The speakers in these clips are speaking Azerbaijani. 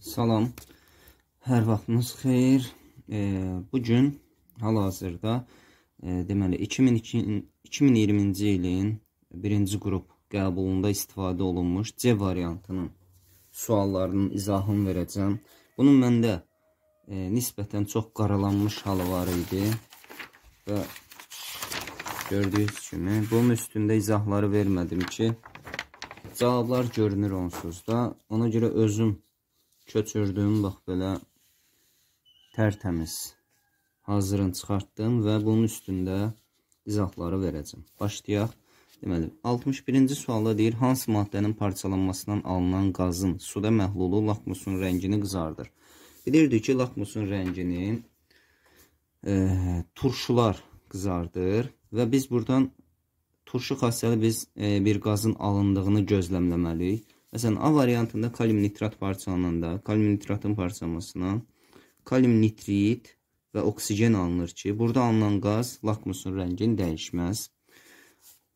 Salam, hər vaxtınız xeyir. E, bugün hal-hazırda e, deməli 2020-ci ilin birinci qrup qəbulunda istifadə olunmuş C variantının suallarının izahını verəcəm. Bunun məndə e, nisbətən çox qaralanmış halı var idi və gördüyünüz kimi bunun üstündə izahları vermədim ki, cavablar görünür onsuz da. Ona görə özüm köçürdüm, bax belə tərtəmiz hazırını çıxartdım və bunun üstündə izahları verəcəm. Başlayaq. Deməli, 61-ci sualda deyir, hansı maddənin parçalanmasından alınan qazın suda məhlulu lakmusun rəngini qızardır? Bilirdik ki, lakmusun rəngini e, turşular qızardır və biz buradan turşu xassəli biz e, bir qazın alındığını gözləmləməliyik. Məsələn, A variantında kalium nitrat parçalananda kalium nitratın parçalanmasına kalium nitrit və oksigen alınır ki, burada alınan qaz lakmusun rəngini dəyişməz.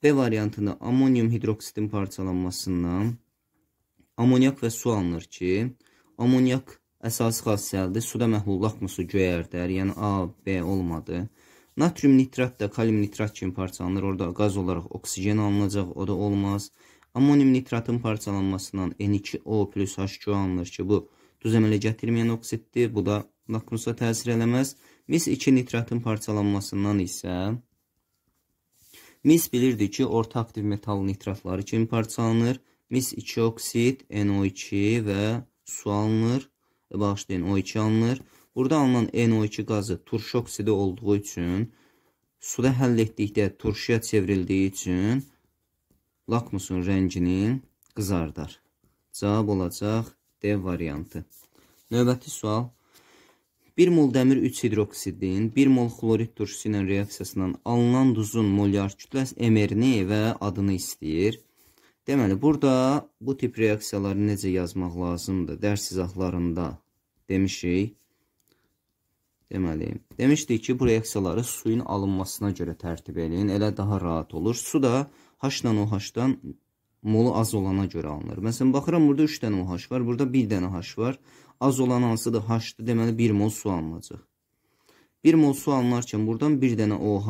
B variantında amonium hidroksidin parçalanmasından amoniak və su alınır ki, amoniak əsası xassəlidir. Suda məhlul lakmusu göyərdər, yəni A, B olmadı. Natrium nitrat da kalium nitrat kimi parçalanır. Orada qaz olaraq oksigen alınacaq, o da olmaz. Ammonium nitratın parçalanmasından N2O plus H2 alınır ki, bu duz əmələ gətirməyən oksiddir. Bu da lakmusa təsir eləməz. Mis 2 nitratın parçalanmasından isə mis bilirdi ki, orta aktiv metal nitratları kimi parçalanır. Mis 2 oksid, NO2 və su alınır. E, bağışlayın, O2 alınır. Burada alınan NO2 qazı turşu oksidi olduğu üçün suda həll etdikdə turşuya çevrildiyi üçün lakmusun rəngini qızardar. Cavab olacaq D variantı. Növbəti sual. 1 mol dəmir 3 hidroksidin 1 mol xlorid turşusu ilə reaksiyasından alınan duzun molyar kütləsi MR-ni və adını istəyir. Deməli, burada bu tip reaksiyaları necə yazmaq lazımdır? Dərs izahlarında demişik. Deməli, demişdik ki, bu reaksiyaları suyun alınmasına görə tərtib edin. Elə daha rahat olur. Su da H-la OH-dan molu az olana görə alınır. Məsələn, baxıram, burada 3 dənə OH var, burada 1 dənə H var. Az olan hansıdır? H-dır, deməli 1 mol su alınacaq. 1 mol su alınarkən buradan 1 dənə OH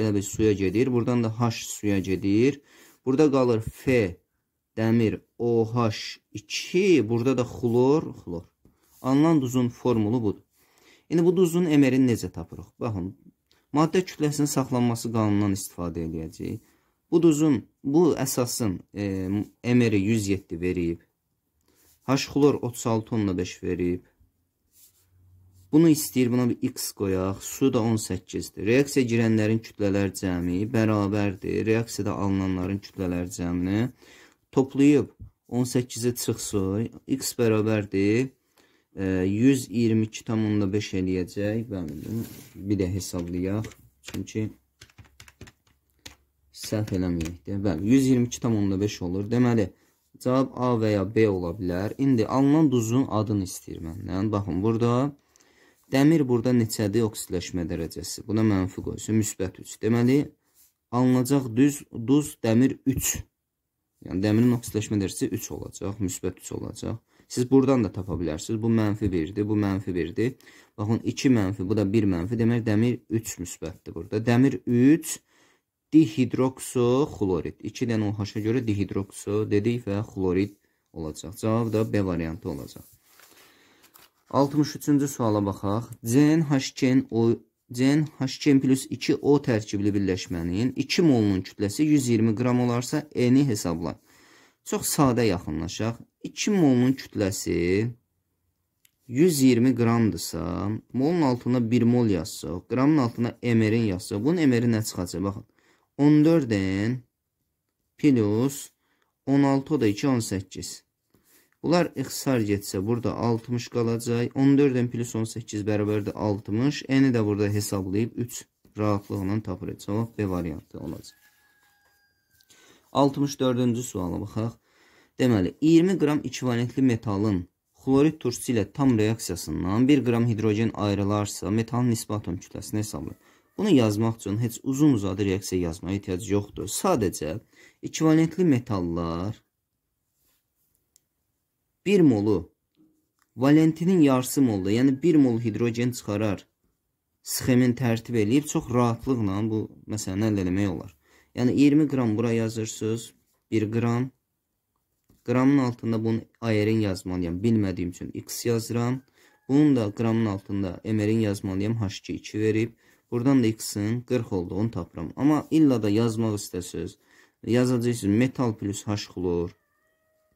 elə bir suya gedir, buradan da H suya gedir. Burada qalır F, dəmir, OH2, burada da xlor, xlor. Alınan duzun formulu budur. İndi bu duzun MR-ini necə tapırıq? Baxın, maddə kütləsinin saxlanması qanunundan istifadə edəcəyik. Buduzun bu əsasın e, emeri 107 verib. H-xlor 36 onla 5 verib. Bunu istəyir, buna bir x qoyaq. Su da 18-dir. Reaksiya girənlərin kütlələr cəmi bərabərdir. Reaksiyada alınanların kütlələr cəmini toplayıb 18-ə çıxsın. X bərabərdir. 122,5 e, eləyəcək. Bəli, bir də hesablayaq. Çünki səhv eləməyək deyə. Bəli, 122,5 olur. Deməli, cavab A və ya B ola bilər. İndi alınan duzun adını istəyir məndən. Baxın, burada dəmir burada neçədir oksidləşmə dərəcəsi? Buna mənfi qoysun, müsbət 3. Deməli, alınacaq düz duz dəmir 3. Yəni dəmirin oksidləşmə dərəcəsi 3 olacaq, müsbət 3 olacaq. Siz buradan da tapa bilərsiniz. Bu mənfi 1-dir, bu mənfi 1-dir. Baxın 2 mənfi, bu da 1 mənfi. Demək dəmir 3 müsbətdir burada. Dəmir 3 dihidroksoxlorid. 2 dənə OH-a görə dihidrokso dedik və xlorid olacaq. Cavab da B variantı olacaq. 63-cü suala baxaq. CnHkn o CnHkn plus 2O tərkibli birləşmənin 2 molunun kütləsi 120 qram olarsa E-ni hesabla. Çox sadə yaxınlaşaq. 2 molunun kütləsi 120 qramdırsa, molun altına 1 mol yazsaq, qramın altına MR-in yazsaq, bunun MR-i nə çıxacaq? Baxın. 14-dən plus 16 da 2, 18. Bunlar ixtisar getsə, burada 60 qalacaq. 14-dən plus 18 bərabərdir 60. N-i də burada hesablayıb 3 rahatlıqla tapırıq. Cavab B variantı olacaq. 64-cü suala baxaq. Deməli, 20 qram ekvivalentli metalın xlorid turşusu ilə tam reaksiyasından 1 qram hidrogen ayrılarsa, metalın nisbi atom kütləsini hesablayır. Bunu yazmaq üçün heç uzun-uzadı reaksiya yazmaya ehtiyac yoxdur. Sadəcə ekvivalentli metallar 1 molu valentinin yarısı molda, yəni 1 mol hidrogen çıxarar. Sxemin tərtib eləyib çox rahatlıqla bu məsələni həll etmək olar. Yəni 20 qram bura yazırsınız, 1 qram. Qramın altında bunu AR-in yazmalıyam. Bilmədiyim üçün X yazıram. Bunun da qramın altında MR-in yazmalıyam. H2 2 verib. Buradan da x-in 40 olduğunu tapıram. Amma illa da yazmaq istəsiniz. Yazacaqsınız metal plus H xlor.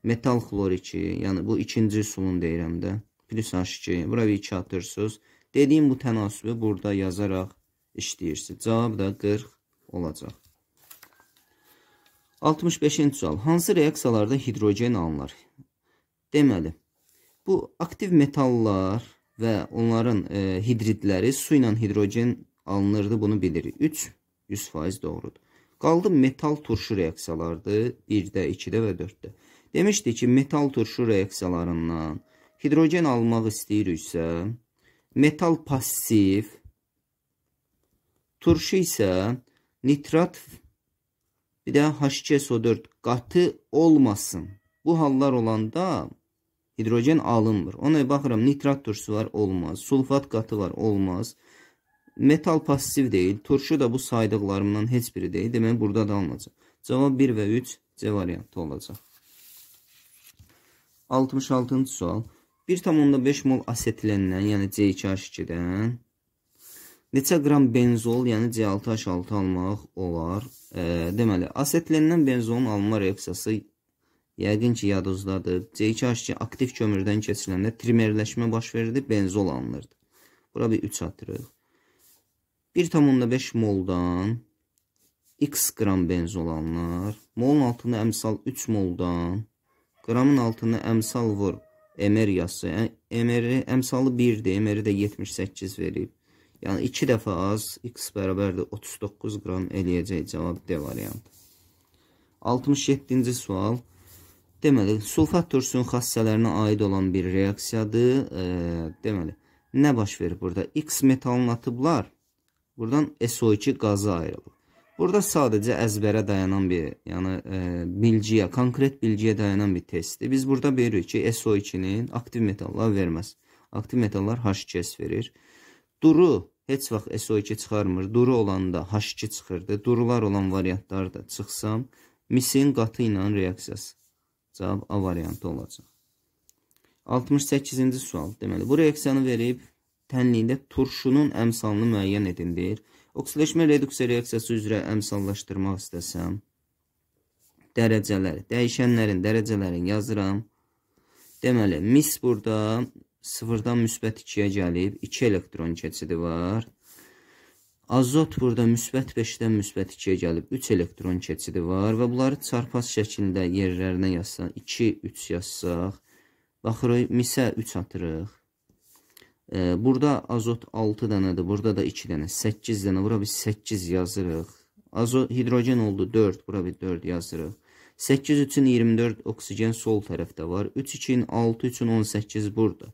Metal xlor 2. Yəni bu ikinci sulun deyirəm də. Plus H2. Bura bir 2 atırsınız. Dediyim bu tənasibi burada yazaraq işləyirsiniz. Cavab da 40 olacaq. 65-ci sual. Hansı reaksiyalarda hidrogen alınır? Deməli, bu aktiv metallar və onların e, hidridləri su ilə hidrogen alınırdı, bunu bilirik. 3 100% doğrudur. Qaldı metal turşu reaksiyalardır. 1-də, 2-də və 4-də. Demişdi ki, metal turşu reaksiyalarından hidrogen almaq istəyiriksə, metal passiv, turşu isə nitrat bir də H2SO4 qatı olmasın. Bu hallar olanda hidrogen alınmır. Ona baxıram nitrat turşusu var, olmaz. Sulfat qatı var, olmaz. Metal pasiv deyil. Turşu da bu saydıqlarımdan heç biri deyil. Demək, burada da alınacaq. Cavab 1 və 3 C variantı olacaq. 66-cı sual. 1,5 mol asetiləndən, yəni C2H2-dən neçə qram benzol, yəni C6H6 almaq olar? E, deməli, asetiləndən benzolun alınma reaksiyası yəqin ki, yadınızdadır. C2H2 aktiv kömürdən keçiriləndə trimerləşmə baş verirdi, benzol alınırdı. Bura bir 3 atdırırıq. 1,5 moldan x qram benzol alınır. Molun altını əmsal 3 moldan, qramın altını əmsal vur MR yazsa, yəni, MR-i əmsalı 1-dir, MR-i də 78 verib. Yəni 2 dəfə az x bərabərdir 39 qram eləyəcək cavab D variantı. 67-ci sual. Deməli, sulfat türsünün xassələrinə aid olan bir reaksiyadır. E, deməli, nə baş verir burada? X metalını atıblar Buradan SO2 qazı ayrılır. Burada sadəcə əzbərə dayanan bir, yəni e, bilgiyə, konkret bilgiyə dayanan bir testdir. Biz burada bilirik ki, SO2-nin aktiv metallar verməz. Aktiv metallar H2S verir. Duru heç vaxt SO2 çıxarmır. Duru olanda H2 çıxırdı. Durular olan variantlar da çıxsam, misin qatı ilə reaksiyası. Cavab A variantı olacaq. 68-ci sual. Deməli, bu reaksiyanı verib tənliyində turşunun əmsalını müəyyən edilir. Oksiləşmə reduksiya reaksiyası üzrə əmsallaşdırmaq istəsəm, dərəcələr, dəyişənlərin dərəcələrini yazıram. Deməli, mis burada sıfırdan müsbət 2-yə gəlib, 2 elektron keçidi var. Azot burada müsbət 5-dən müsbət 2-yə gəlib, 3 elektron keçidi var və bunları çarpaz şəklində yerlərinə yazsaq, 2, 3 yazsaq, baxırıq, misə 3 atırıq. Burada azot 6 dənədir. Burada da 2 dənə. 8 dənə. Bura biz 8 yazırıq. Azot, hidrogen oldu 4. Bura bir 4 yazırıq. 8 üçün 24 oksigen sol tərəfdə var. 3 üçün 6 üçün 18 burada.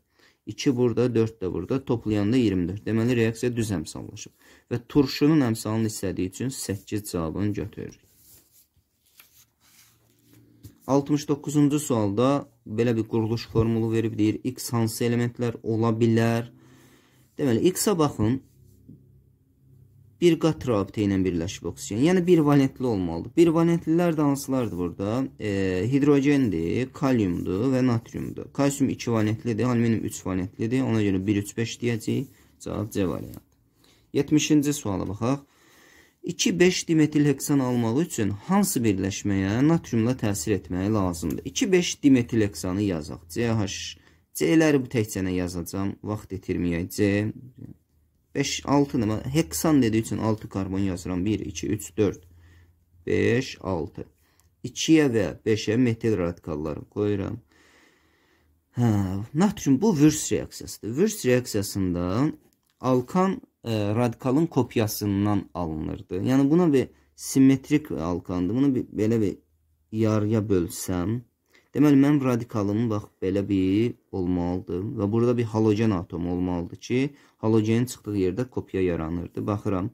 2 burada, 4 də burada. Toplayanda 24. Deməli, reaksiya düz əmsallaşıb. Və turşunun əmsalını istədiyi üçün 8 cavabını götürürük. 69-cu sualda belə bir quruluş formulu verib deyir, x hansı elementlər ola bilər? Deməli, x-a baxın, bir qat rabitə ilə birləşib oksigen. Yəni, bir valentli olmalıdır. Bir valentlilər də hansılardır burada? E, hidrogendir, kaliumdur və natriumdur. Kalsium 2 valentlidir, alüminium 3 valentlidir. Ona görə 1-3-5 deyəcəyik. Cavab C variantı. 70-ci suala baxaq. 2-5 dimetil heksan almaq üçün hansı birləşməyə natriumla təsir etməyi lazımdır? 2-5 dimetil heksanı yazaq. CH, C-ləri bu təkcənə yazacam, vaxt itirməyək. C, 5, 6 nəmə, heksan dediyi üçün 6 karbon yazıram. 1, 2, 3, 4, 5, 6. 2-yə və 5-ə metil radikalları qoyuram. Hə, natrium bu vürs reaksiyasıdır. Vürs reaksiyasında alkan e, radikalın kopyasından alınırdı. Yəni buna bir simmetrik alqandır. Bunu bir, belə bir yarıya bölsəm, deməli mənim radikalım bax belə bir olmalıdır və burada bir halogen atomu olmalıdır ki, halogenin çıxdığı yerdə kopya yaranırdı. Baxıram.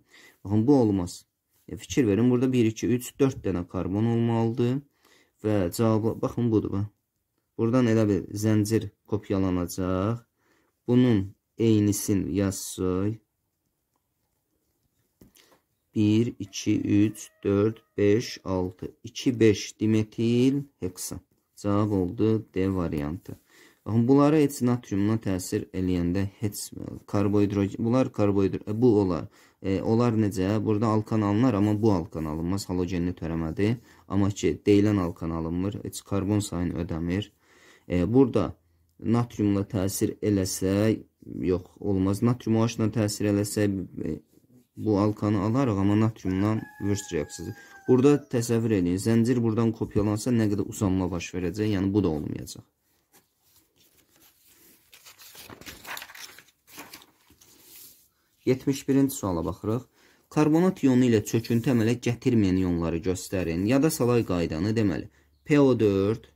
Baxın bu olmaz. E, fikir verin, burada 1 2 3 4 dənə karbon olmalıdır və cavabı baxın budur bax. Buradan elə bir zəncir kopyalanacaq. Bunun eynisin yaz soy 1, 2, 3, 4, 5, 6, 2, 5 dimetil heksan. Cavab oldu D variantı. Baxın, bunlara heç natriumuna təsir eləyəndə heç karbohidrogen, bunlar karbohidro, e, bu olar. E, onlar necə? Burada alkan alınır, amma bu alkan alınmaz. Halogenli törəmədi. Amma ki, deyilən alkan alınmır. Heç karbon sayını ödəmir. E, burada natriumla təsir eləsə, yox, olmaz. Natrium OH-la təsir eləsə, e, bu alkanı alarıq, amma natriumdan vürs reaksiyası. Burada təsəvvür edin, zəncir buradan kopyalansa nə qədər usanma baş verəcək, yəni bu da olmayacaq. Yetmiş birinci suala baxırıq. Karbonat ionu ilə çöküntü əmələ gətirməyən ionları göstərin. Yada salay qaydanı deməli. PO4,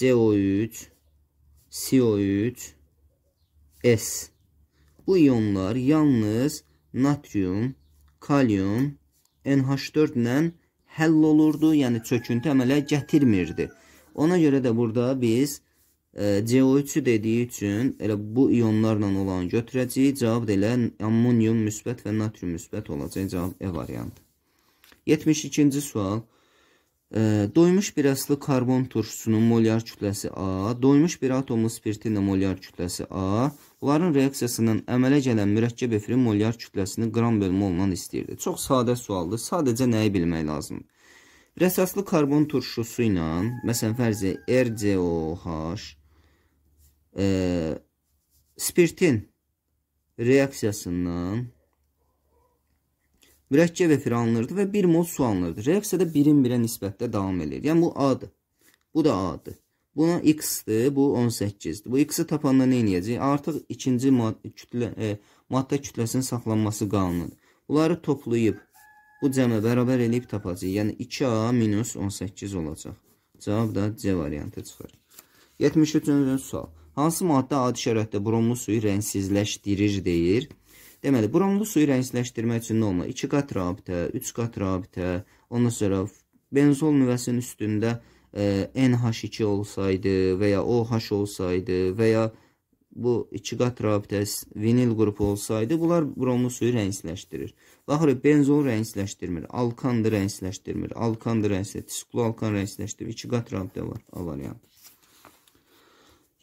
CO3, CO3, S. Bu ionlar yalnız natrium, kalium, NH4 ilə həll olurdu, yəni çöküntü əmələ gətirmirdi. Ona görə də burada biz e, CO3 dediyi üçün elə bu ionlarla olanı götürəcəyik. Cavab da elə ammonium müsbət və natrium müsbət olacaq. Cavab E variantı. 72-ci sual. E, doymuş bir əsli karbon turşusunun molyar kütləsi A, doymuş bir atomun spirti ilə molyar kütləsi A, Onların reaksiyasının əmələ gələn mürəkkəb efrin molyar kütləsini qram bölümü olunan istəyirdi. Çox sadə sualdır. Sadəcə nəyi bilmək lazımdır? Bir əsaslı karbon turşusu ilə, məsələn, fərzi RCOH e, spirtin reaksiyasından mürəkkəb efir alınırdı və 1 mol su alınırdı. Reaksiyada 1-in 1-ə nisbətdə davam edir. Yəni bu A-dır. Bu da A-dır. Buna x-dir, bu 18-dir. Bu x-i tapanda nə eləyəcək? Artıq ikinci mad kütlə, e, maddə kütləsinin saxlanması qanunudur. Bunları toplayıb, bu cəmə bərabər eləyib tapacaq. Yəni 2a minus 18 olacaq. Cavab da C variantı çıxır. 73-cü sual. Hansı maddə adi şəraitdə bromlu suyu rəngsizləşdirir deyir? Deməli, bromlu suyu rəngsizləşdirmək üçün nə olmalı? 2 qat rabitə, 3 qat rabitə, ondan sonra benzol nüvəsinin üstündə e, NH2 olsaydı və ya OH olsaydı və ya bu iki qat rabitəsi vinil qrupu olsaydı, bunlar bromu suyu rəngsləşdirir. Baxırıq, benzon rəngsləşdirmir, alkandı rəngsləşdirmir, alkandı rəngsləşdirir, sikloalkan rəngsləşdirir, iki qat rabitə var, var yəni.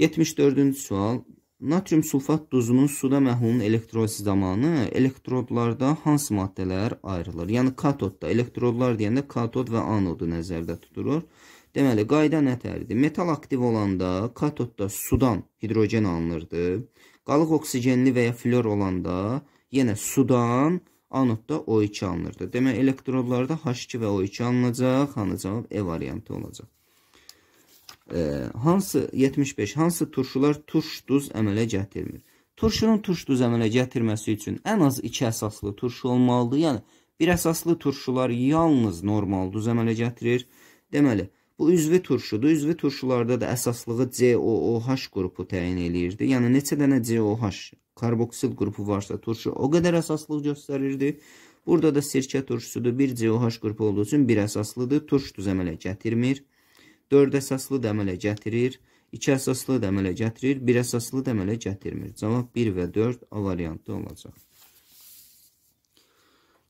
74-cü sual. Natrium sulfat duzunun suda məhlulun elektroliz zamanı elektrodlarda hansı maddələr ayrılır? Yəni katodda elektrodlar deyəndə katod və anodu nəzərdə tutulur. Deməli, qayda nətərdir? Metal aktiv olanda katodda sudan hidrogen alınırdı. Qalıq oksigenli və ya flor olanda yenə sudan, anodda O2 alınırdı. Demək, elektrodlarda H2 və O2 alınacaq, hanı cavab E variantı olacaq hansı 75 hansı turşular turş duz əmələ gətirmir. Turşunun turş duz əmələ gətirməsi üçün ən az 2 əsaslı turşu olmalıdır. Yəni bir əsaslı turşular yalnız normal duz əmələ gətirir. Deməli, bu üzvi turşudur. Üzvi turşularda da əsaslığı COOH qrupu təyin eləyirdi. Yəni neçə dənə COOH karboksil qrupu varsa turşu o qədər əsaslıq göstərirdi. Burada da sirkə turşusudur. Bir COOH qrupu olduğu üçün bir əsaslıdır. Turş düz əmələ gətirmir. 4 əsaslı da əmələ gətirir, 2 əsaslı da əmələ gətirir, 1 əsaslı da əmələ gətirmir. Cavab 1 və 4 A variantı olacaq.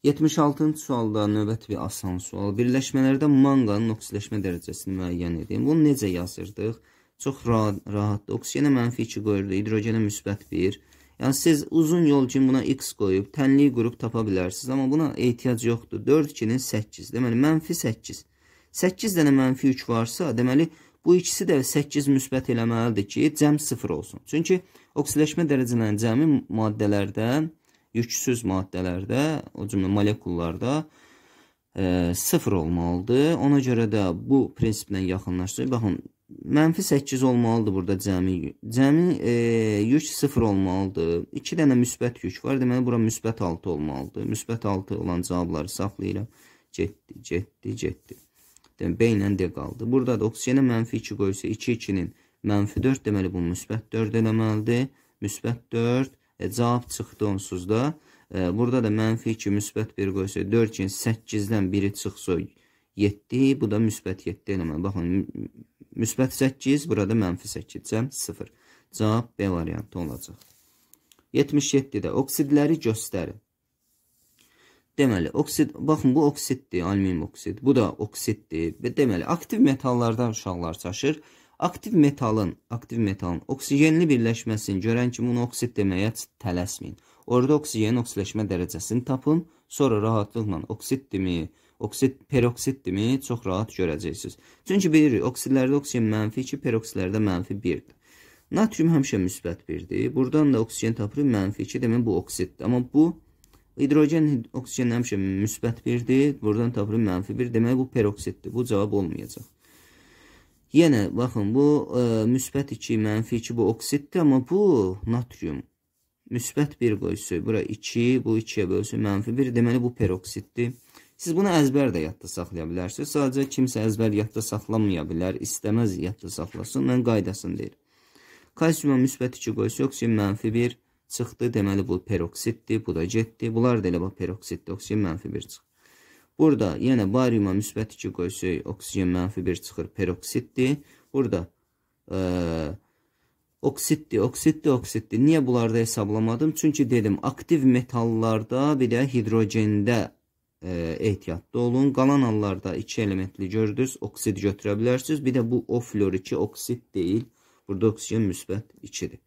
76-cı sualda növbəti bir asan sual. Birləşmələrdə manqanın oksidləşmə dərəcəsini müəyyən edin. Bunu necə yazırdıq? Çox rahat, rahatdır. Oksigenə mənfi 2 qoyurdu, hidrogenə müsbət 1. Yəni, siz uzun yol kimi buna x qoyub, tənliyi qrup tapa bilərsiniz, amma buna ehtiyac yoxdur. 4 2-nin 8, deməli, mənfi 8. 8 dənə mənfi yük varsa, deməli, bu ikisi də 8 müsbət eləməlidir ki, cəm 0 olsun. Çünki oksidləşmə dərəcələrinin cəmi maddələrdə, yüksüz maddələrdə, o cümlə molekullarda e, 0 olmalıdır. Ona görə də bu prinsiplə yaxınlaşdırır. Baxın, mənfi 8 olmalıdır burada cəmi yük. Cəmi e, yük 0 olmalıdır. 2 dənə müsbət yük var. Deməli, bura müsbət 6 olmalıdır. Müsbət 6 olan cavabları saxlayıram. Getdi, getdi, getdi. Deməli, B ilə D qaldı. Burada da oksijena mənfi 2 qoysa, 2, 2-nin mənfi 4, deməli, bu müsbət 4 eləməlidir. Müsbət 4, e, cavab çıxdı onsuz da. E, burada da mənfi 2, müsbət 1 qoysa, 4-in 8-dən biri çıxsa 7, bu da müsbət 7 eləməli. Baxın, müsbət 8, burada mənfi 8, cəm 0. Cavab B variantı olacaq. 77-də oksidləri göstərin. Deməli, oksid, baxın, bu oksiddir, alüminium oksid. Bu da oksiddir. Deməli, aktiv metallardan uşaqlar çaşır. Aktiv metalın, aktiv metalın oksigenli birləşməsini görən kimi onu oksid deməyə tələsməyin. Orada oksigenin oksidləşmə dərəcəsini tapın, sonra rahatlıqla oksiddimi, oksid peroksiddimi çox rahat görəcəksiniz. Çünki bilirik, oksidlərdə oksigen mənfi 2, peroksidlərdə mənfi 1-dir. Natrium həmişə müsbət 1-dir. Buradan da oksigen tapırıq mənfi 2, demək bu oksiddir. Amma bu oksiddir Hidrogen oksigen həmişə müsbət birdir. Buradan tapırım mənfi bir. Demək bu peroksiddir. Bu cavab olmayacaq. Yenə baxın bu ə, e, müsbət 2, mənfi 2 bu oksiddir, amma bu natrium. Müsbət 1 qoysu, bura 2, bu 2-yə bölsün, mənfi 1, deməli bu peroksiddir. Siz bunu əzbər də yadda saxlaya bilərsiniz. Sadəcə kimsə əzbər yadda saxlamaya bilər, istəməz yadda saxlasın. Mən qaydasını deyir. Kalsiuma müsbət 2 qoysu, oksigen mənfi 1, çıxdı. Deməli bu peroksiddir, bu da getdi. Bunlar da elə bax peroksiddir, oksigen mənfi 1 çıxır. Burada yenə bariuma müsbət 2 qoysək, oksigen mənfi 1 çıxır, peroksiddir. Burada ə, e, oksiddir, oksiddir, oksiddir. Niyə bunlarda hesablamadım? Çünki dedim, aktiv metallarda bir də hidrogendə ə, e, ehtiyatlı olun. Qalan hallarda 2 elementli gördünüz, oksid götürə bilərsiniz. Bir də bu O flor 2 oksid deyil. Burada oksigen müsbət 2-dir.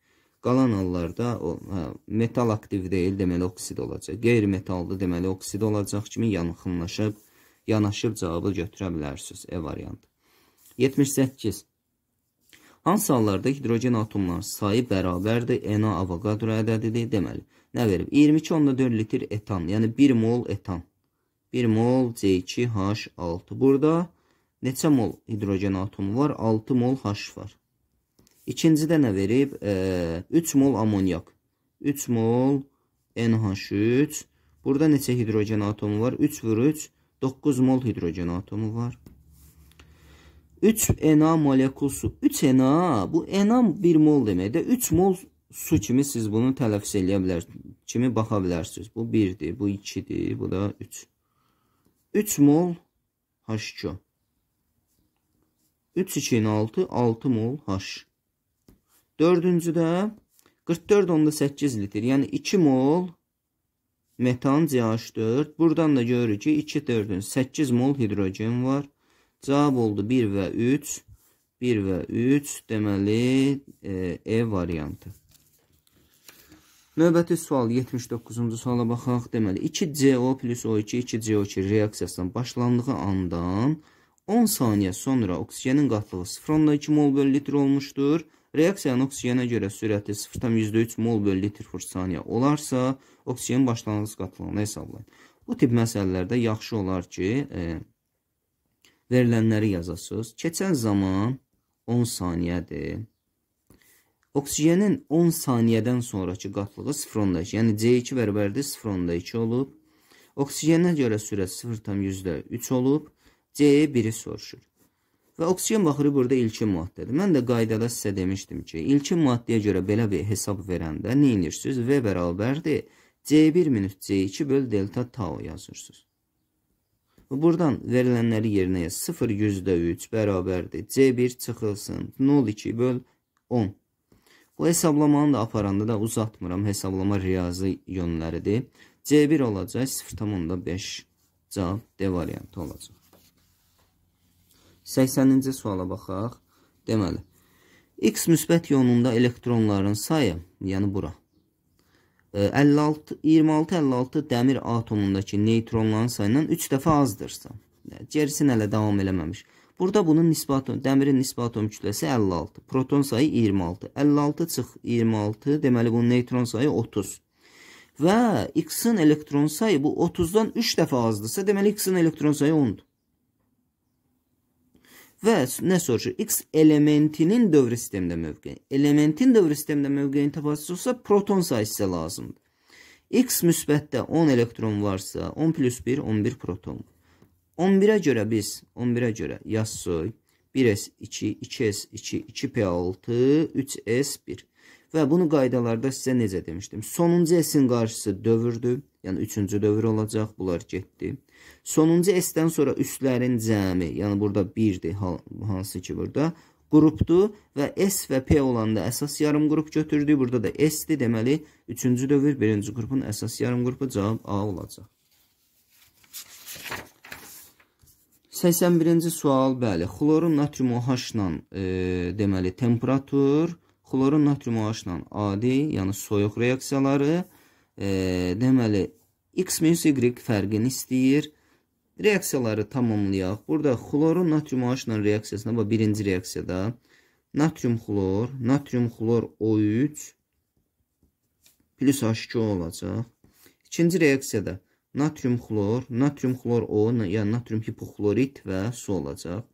Qalan hallarda o, hə, metal aktiv deyil, deməli oksid olacaq. Qeyri-metallı deməli oksid olacaq kimi yanıxınlaşıb, yanaşıb cavabı götürə bilərsiniz. E variantı. 78. Hansı hallarda hidrogen atomların sayı bərabərdir? Na Avogadro ədədidir. Deməli, nə verib? 22.4 litr etan, yəni 1 mol etan. 1 mol C2H6. Burada neçə mol hidrogen atomu var? 6 mol H var. İkincidə nə verib? E, 3 mol amonyak. 3 mol NH3. Burada neçə hidrogen atomu var? 3 vur 3, 9 mol hidrogen atomu var. 3Na molekulsu. 3Na, bu Na 1 mol deməkdir. 3 mol su kimi siz bunu tələffüz eləyə bilərsiniz. Kimi baxa bilərsiniz. Bu 1-dir, bu 2-dir, bu da 3. 3 mol H2. 3, 2-nin 6, 6 mol H. Dördüncüdə 44.8 litr, yəni 2 mol metan CH4. Buradan da görürük ki, 2 dördün 8 mol hidrogen var. Cavab oldu 1 və 3. 1 və 3 deməli E, e variantı. Növbəti sual 79-cu suala baxaq. Deməli 2CO plus O2, 2CO2 reaksiyasından başlandığı andan 10 saniyə sonra oksigenin qatlığı 0,2 mol bölü litr olmuşdur. Reaksiyanın oksiyena görə sürəti 0,3 mol böl litr fır saniyə olarsa, oksigen başlanğıc qatılığını hesablayın. Bu tip məsələlərdə yaxşı olar ki, e, verilənləri yazasınız. Keçən zaman 10 saniyədir. Oksigenin 10 saniyədən sonraki qatlığı 0,2, yəni C2 bərabərdir 0,2 olub. Oksigenə görə sürət 0,3 olub. C1-i soruşur. Və oksigen baxırı burada ilkin maddədir. Mən də qaydada sizə demişdim ki, ilkin maddəyə görə belə bir hesab verəndə nə edirsiniz? V bərabərdir C1 minus C2 böl delta tau yazırsınız. Və buradan verilənləri yerinə yaz. 0 %3 bərabərdir. C1 çıxılsın 0,2 böl 10. Bu hesablamanı da aparanda da uzatmıram. Hesablama riyazi yönləridir. C1 olacaq 0,5 cavab D variantı olacaq. 80-ci suala baxaq. Deməli, X müsbət yonunda elektronların sayı, yəni bura, 26-56 e, dəmir atomundakı neytronların sayından 3 dəfə azdırsa, yəni, gerisin hələ davam eləməmiş. Burada bunun nisbatı, dəmirin nisbatom kütləsi 56, proton sayı 26, 56 çıx 26, deməli bunun neytron sayı 30. Və X-in elektron sayı bu 30-dan 3 dəfə azdırsa, deməli X-in elektron sayı 10-dur və nə soruşur? X elementinin dövri sistemdə mövqeyi. Elementin dövri sistemdə mövqeyinin təfasisi olsa proton sayısı sizə lazımdır. X müsbətdə 10 elektron varsa, 10 plus 1, 11 proton. 11-ə görə biz, 11-ə görə yazsoy, 1s2, 2s2, 2p6, 3s1. Və bunu qaydalarda sizə necə demişdim? Sonuncu s-in qarşısı dövrdür, yəni üçüncü dövr olacaq, bunlar getdi. Sonuncu S-dən sonra üstlərin cəmi, yəni burada 1-dir, hansı ki burada qrupdur və S və P olanda əsas yarım qrup götürdük. Burada da S-dir, deməli 3-cü dövr 1-ci qrupun əsas yarım qrupu cavab A olacaq. 81-ci sual, bəli, xlorun natrium OH ilə e, deməli temperatur, xlorun natrium OH ilə adi, yəni soyuq reaksiyaları, e, deməli X minus Y fərqini istəyir. Reaksiyaları tamamlayaq. Burada xlorun natrium AH-la reaksiyasına bax birinci reaksiyada natrium xlor, natrium xlor O3 plus H2O olacaq. İkinci reaksiyada natrium xlor, natrium xlor O, yəni natrium hipoxlorit və su olacaq.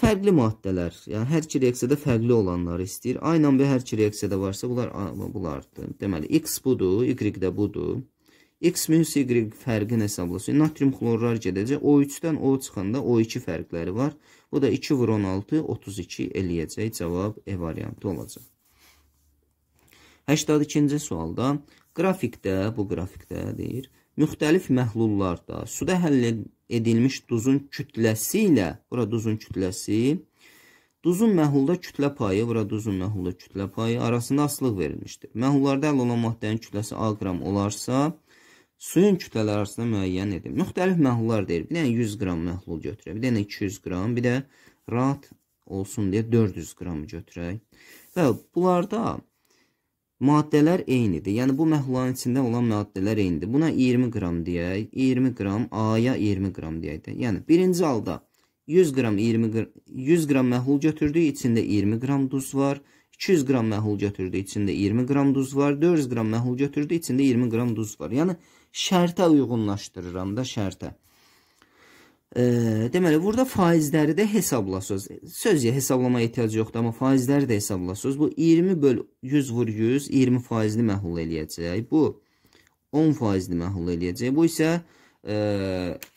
Fərqli maddələr, yəni hər iki reaksiyada fərqli olanları istəyir. Aynən bir hər iki reaksiyada varsa bunlar bunlardır. Deməli X budur, Y də budur. X minus Y fərqin hesablasın. Natrium xlorlar gedəcək. O3-dən O çıxanda O2 fərqləri var. Bu da 2 vur 16, 32 eləyəcək. Cavab E variantı olacaq. 82-ci sualda qrafikdə, bu qrafikdə deyir, müxtəlif məhlullarda suda həll edilmiş duzun kütləsi ilə, bura duzun kütləsi, Duzun məhlulda kütlə payı, bura duzun məhlulda kütlə payı arasında asılıq verilmişdir. Məhlullarda həll olan maddənin kütləsi A qram olarsa, suyun kütlələri arasında müəyyən edin. Müxtəlif məhlullar deyir. Bir dənə 100 qram məhlul götürək, bir dənə 200 qram, bir də rahat olsun deyə 400 qram götürək. Və bunlarda maddələr eynidir. Yəni bu məhlulların içində olan maddələr eynidir. Buna 20 qram deyək, 20 qram A-ya 20 qram deyək də. Yəni birinci halda 100 qram 20 qram 100 qram məhlul götürdük, içində 20 qram duz var. 200 qram məhlul götürdük, içində 20 qram duz var. 400 qram məhlul götürdük, içində 20 qram duz var. Yəni şərtə uyğunlaşdırıram da şərtə. E, deməli, burada faizləri də hesablasınız. Sözyə hesablamaya ehtiyac yoxdur, amma faizləri də hesablasınız. Bu 20 böl 100 vur 100, 20 faizli məhlul eləyəcək. Bu 10 faizli məhlul eləyəcək. Bu isə e,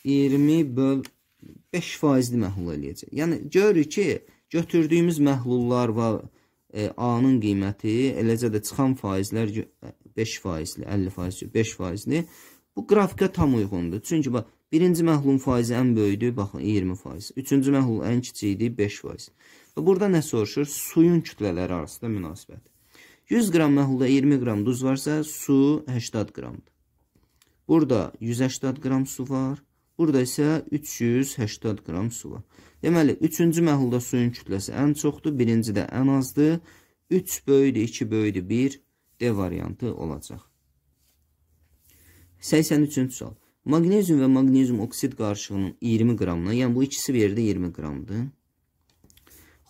20 böl 5 faizli məhlul eləyəcək. Yəni, görürük ki, götürdüyümüz məhlullar və e, A-nın qiyməti, eləcə də çıxan faizlər 5 e, faizli, 50 faizli, 5 faizli Bu qrafika tam uyğundur. Çünki bax, birinci məhlulun faizi ən böyüdür, baxın 20%. Üçüncü məhlul ən kiçiyidir, 5%. Və burada nə soruşur? Suyun kütlələri arasında münasibət. 100 qram məhlulda 20 qram duz varsa, su 80 qramdır. Burada 180 qram su var. Burada isə 380 qram su var. Deməli, üçüncü məhlulda suyun kütləsi ən çoxdur, birinci də ən azdır. 3 böyüdür, 2 böyüdür, 1 D variantı olacaq. 83-cü sual. Maqnezium və maqnezium oksid qarışığının 20 qramına, yəni bu ikisi verdi 20 qramdır.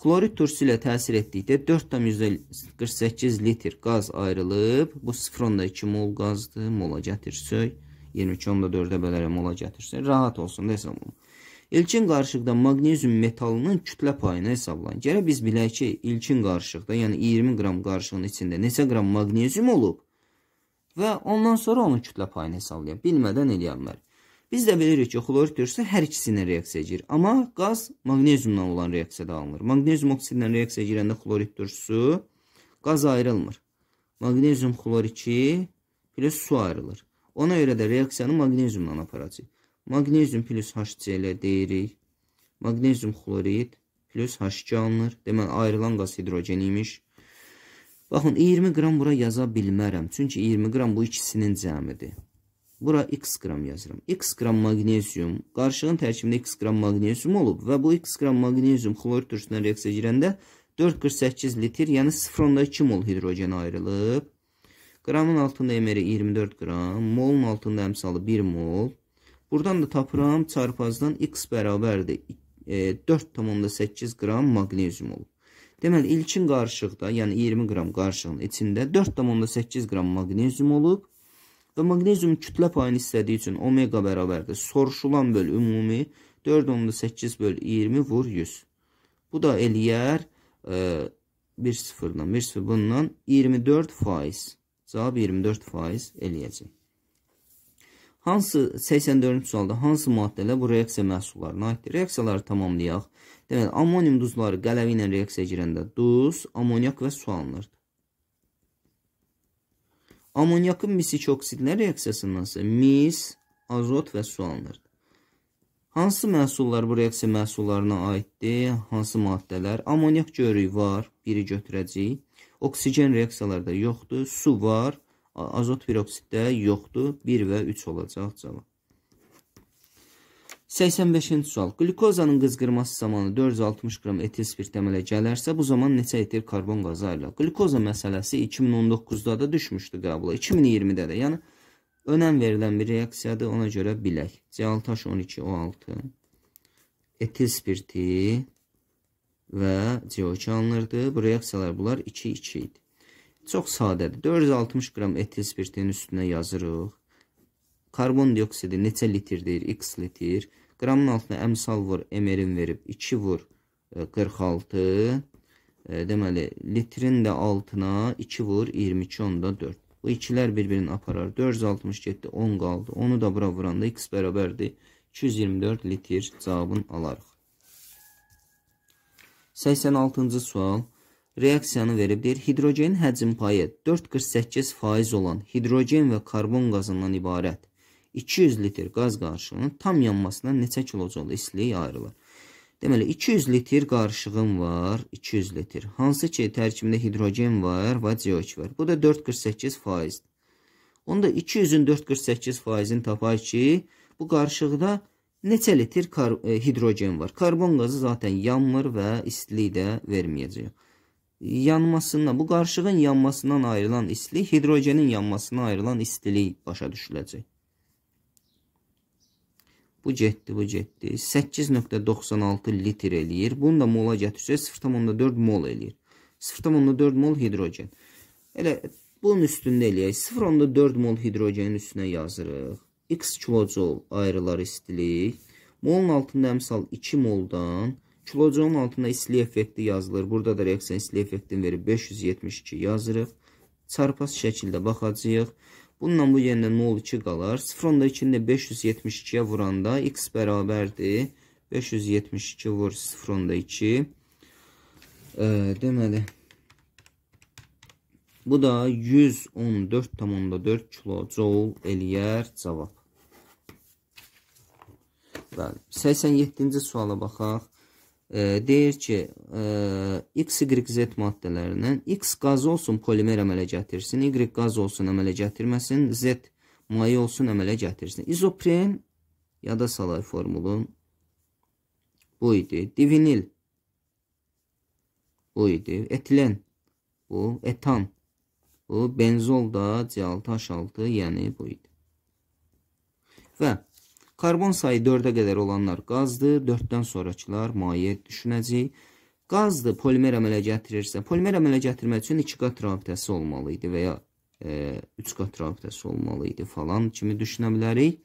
Xlorid turşu ilə təsir etdikdə 4,48 litr qaz ayrılıb. Bu 0,2 mol qazdır. Mola gətirsək, 22,4-ə bölərək mola gətirsək, rahat olsun da hesabım. İlkin qarışıqda maqnezium metalının kütlə payını hesablayın. Gərək biz bilək ki, ilkin qarışıqda, yəni 20 qram qarışığın içində neçə qram maqnezium olub? və ondan sonra onun kütlə payını hesablaya bilmədən eləyə bilər. Biz də bilirik ki, xlorid döyüşü hər ikisinə reaksiya girir. Amma qaz maqnezyumla olan reaksiyada alınır. Maqnezyum oksidlə reaksiya girəndə xlorid döyüşü qaz ayrılmır. Maqnezyum xloriki plus su ayrılır. Ona görə də reaksiyanı maqnezyumla aparacağıq. Maqnezyum plus HCl deyirik. Maqnezyum xlorid plus H2 alınır. Deməli ayrılan qaz hidrogen imiş. Baxın, 20 qram bura yaza bilmərəm. Çünki 20 qram bu ikisinin cəmidir. Bura x qram yazıram. x qram magnezyum, qarşığın tərkibində x qram magnezyum olub və bu x qram magnezyum xlor türküsünə reaksiyaya girəndə 4,48 litr, yəni 0,2 mol hidrogen ayrılıb. Qramın altında emeri 24 qram, molun altında əmsalı 1 mol. Buradan da tapıram, çarpazdan x bərabərdir. E, 4,8 qram magnezyum olub. Deməli, ilkin qarışıqda, yəni 20 qram qarışığın içində 4,8 qram maqnezium olub və maqnezium kütlə payını istədiyi üçün omega bərabərdir. Soruşulan böl ümumi 4,8 böl 20 vur 100. Bu da eləyər e, 1 sıfırdan, 1 sıfır bundan 24 faiz. Cavab 24 faiz eləyəcək. Hansı 84-cü sualda hansı maddələr bu reaksiya məhsullarına aiddir? Reaksiyaları tamamlayaq. Deməli, ammonium duzları qələvi ilə reaksiyaya girəndə duz, ammoniak və su alınırdı. Ammoniakın mis iki oksidlə reaksiyasından isə mis, azot və su alınırdı. Hansı məhsullar bu reaksiya məhsullarına aiddir? Hansı maddələr? Ammoniak görürük var, biri götürəcəyik. Oksigen reaksiyalarda yoxdur, su var, azot peroksiddə yoxdur, 1 və 3 olacaq cavab. 85-ci sual. Qlikozanın qızqırması zamanı 460 qram etil spirt əmələ gələrsə, bu zaman neçə etil karbon qazı ayrılır? Qlikoza məsələsi 2019-da da düşmüşdü qəbula, 2020-də də. Yəni önəm verilən bir reaksiyadır, ona görə bilək. C6H12O6 etil spirti və CO2 alınırdı. Bu reaksiyalar bunlar 2-2 idi. Çox sadədir. 460 qram etil spirtinin üstünə yazırıq karbon dioksidi neçə litrdir? X litr. Qramın altına əmsal vur, emerin verib 2 vur 46. E, e, Deməli, litrin də altına 2 vur 22, onda 4. Bu ikilər bir-birini aparar. 467, 10 qaldı. Onu da bura vuranda x bərabərdir. 224 litr cavabını alarıq. 86-cı sual reaksiyanı verib deyir. Hidrogenin həcm payı 4.48% olan hidrogen və karbon qazından ibarət 200 litr qaz qarışığının tam yanmasından neçə kilocol istilik ayrılır? Deməli, 200 litr qarışığım var, 200 litr. Hansı ki, tərkibində hidrogen var və CO2 var. Bu da 4,48 faizdir. Onda 200-ün 4,48 faizini tapar ki, bu qarışıqda neçə litr kar e, hidrogen var. Karbon qazı zaten yanmır və istilik də verməyəcək. Yanmasından, bu qarışığın yanmasından ayrılan istilik hidrogenin yanmasından ayrılan istilik başa düşüləcək. Bu getdi, bu getdi. 8.96 litr eləyir. Bunu da mola gətirsə 0.4 mol eləyir. 0.4 mol hidrogen. Elə bunun üstündə eləyək. 0.4 mol hidrogenin üstünə yazırıq. X kilocol ayrılar istilik. Molun altında əmsal 2 moldan kilocolun altında istilik effekti yazılır. Burada da reaksiyanın istilik effektini verib 572 yazırıq. Çarpaz şəkildə baxacağıq. Bununla bu yerində 0,2 qalar. 0,2-ni də 572-yə vuranda x bərabərdir. 572 vur 0,2. E, deməli, bu da 114,4 kilojoul eləyər cavab. Bəli, 87-ci suala baxaq e, deyir ki, e, XYZ maddələrindən X qaz olsun polimer əmələ gətirsin, Y qaz olsun əmələ gətirməsin, Z maye olsun əmələ gətirsin. İzopren yada salay formulu bu idi. Divinil bu idi. Etilen bu, etan bu, benzol da C6H6, yəni bu idi. Və Karbon sayı 4-ə qədər olanlar qazdır, 4-dən sonrakılar maye düşünəcək. Qazdır, polimer əmələ gətirirsə, polimer əmələ gətirmək üçün 2 qat rabitəsi olmalı idi və ya 3 e, qat rabitəsi olmalı idi falan kimi düşünə bilərik.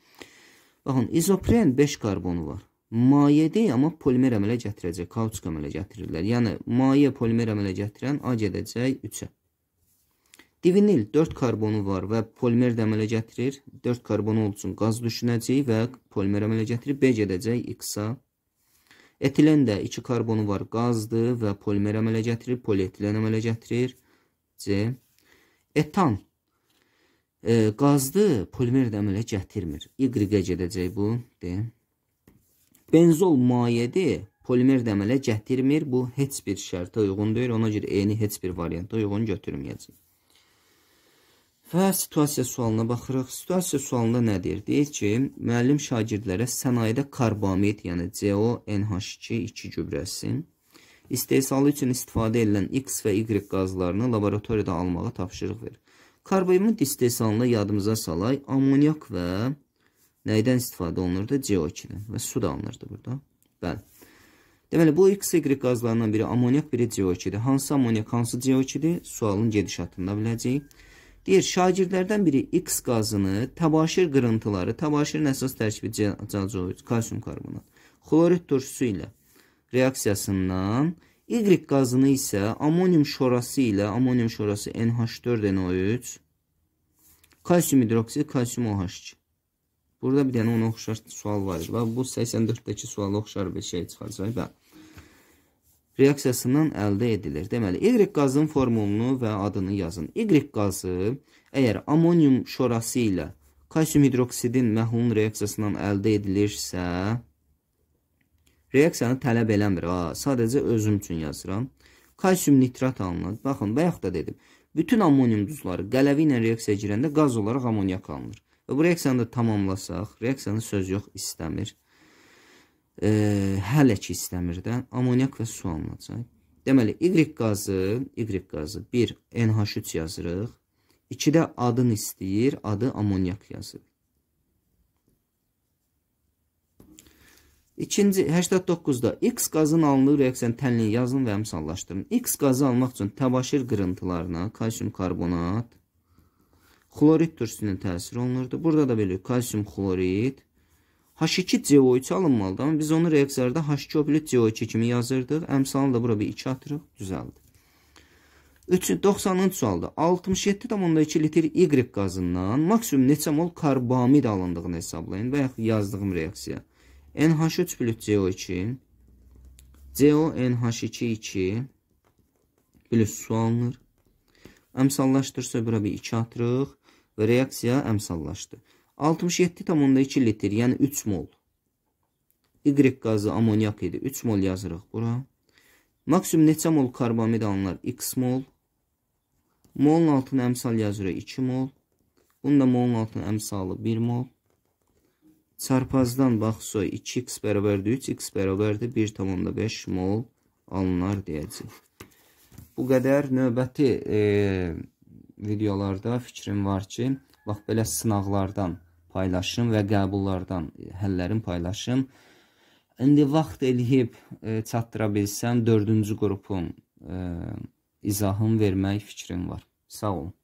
Baxın, izopren 5 karbonu var. Maye deyil, amma polimer əmələ gətirəcək, kauçuk əmələ gətirirlər. Yəni, maye polimer əmələ gətirən ac edəcək 3-ə. Divinil 4 karbonu var və polimer də əmələ gətirir. 4 karbonu olduğu üçün qaz düşünəcək və polimer əmələ gətirir. B gedəcək X-a. Etilen də 2 karbonu var, qazdır və polimer əmələ gətirir. Polietilen əmələ gətirir. C. Etan e, qazdır, polimer də əmələ gətirmir. Y-ə gedəcək bu. D. Benzol mayədir, polimer də əmələ gətirmir. Bu heç bir şərtə uyğun deyil. Ona görə E-ni heç bir variantda uyğun götürməyəcək. Və situasiya sualına baxırıq. Situasiya sualında nə deyir? Deyir ki, müəllim şagirdlərə sənayedə karbamid, yəni CONH2 2 gübrəsi istehsalı üçün istifadə edilən X və Y qazlarını laboratoriyada almağa tapşırıq verir. Karbamid istehsalını yadımıza salay, amoniak və nəydən istifadə olunurdu? CO2-dən və su da alınırdı burada. Bəli. Deməli, bu X, Y qazlarından biri amoniak, biri CO2-dir. Hansı amoniak, hansı CO2-dir? Sualın gedişatında biləcəyik. Deyir, şagirdlərdən biri X qazını, təbaşir qırıntıları, təbaşirin əsas tərkibi calcoid, kalsium karbonat, xlorid turşusu ilə reaksiyasından Y qazını isə amonium şorası ilə, amonium şorası NH4NO3, kalsium hidroksid, kalsium OH2. Burada bir dənə ona oxşar sual var idi. Bu 84-dəki suala oxşar bir şey çıxacaq. Bəli reaksiyasından əldə edilir. Deməli, Y qazın formulunu və adını yazın. Y qazı əgər amonium şorası ilə kalsium hidroksidin məhulun reaksiyasından əldə edilirsə, reaksiyanı tələb eləmir. Ha, sadəcə özüm üçün yazıram. Kalsium nitrat alınır. Baxın, bayaq da dedim. Bütün amonium duzları qələvi ilə reaksiyaya girəndə qaz olaraq amoniak alınır. Və bu reaksiyanı da tamamlasaq, reaksiyanın söz yox istəmir e, hələ ki istəmir də amoniak və su alınacaq. Deməli Y qazı, Y qazı 1 NH3 yazırıq. 2-də adını istəyir, adı amoniak yazırıq. İkinci 89-da X qazın alındığı reaksiyanın tənliyi yazın və əmsallaşdırın. X qazı almaq üçün təbaşir qırıntılarına, kalsium karbonat, xlorid türsünün təsiri olunurdu. Burada da belə kalsium xlorid, H2 CO2 alınmalıdır, amma biz onu reaksiyarda H2O CO2 kimi yazırdıq. Əmsalını da bura bir 2 atırıq, düzəldi. 90-cı sualda 67,2 litr Y qazından maksimum neçə mol karbamid alındığını hesablayın və yaxud yazdığım reaksiya. NH3 plus CO2 CONH22 plus su alınır. Əmsallaşdırsa bura bir 2 atırıq və reaksiya əmsallaşdı. 67,2 litr, yəni 3 mol. Y qazı amoniak idi. 3 mol yazırıq bura. Maksimum neçə mol karbamid alınır? X mol. Molun altına əmsal yazırıq 2 mol. Bunun da molun altına əmsalı 1 mol. Çarpazdan baxsa 2x bərabərdir 3x bərabərdir 1,5 mol alınar deyəcək. Bu qədər növbəti e, videolarda fikrim var ki, bax belə sınaqlardan paylaşım və qəbullardan e, həllərin paylaşım. İndi vaxt eləyib e, çatdıra bilsəm 4-cü qrupun e, izahını vermək fikrim var. Sağ olun.